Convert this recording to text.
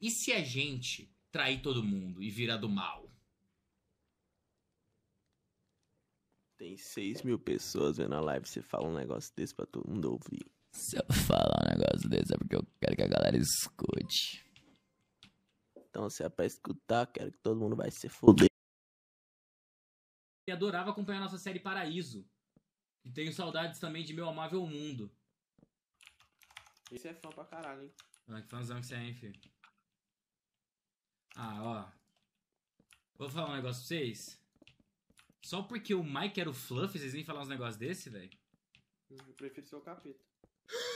E se a gente trair todo mundo e virar do mal? Tem 6 mil pessoas vendo a live, você fala um negócio desse pra todo mundo ouvir. Se eu falar um negócio desse é porque eu quero que a galera escute. Então, se é pra escutar, quero que todo mundo vai se fuder. E adorava acompanhar nossa série Paraíso. E tenho saudades também de meu amável mundo. Esse é fã pra caralho, hein? Ah, que fãzão que você é, hein, filho? Ah, ó. Vou falar um negócio pra vocês. Só porque o Mike era o Fluff, vocês vêm falar uns negócios desse, velho? Eu prefiro ser o capeta.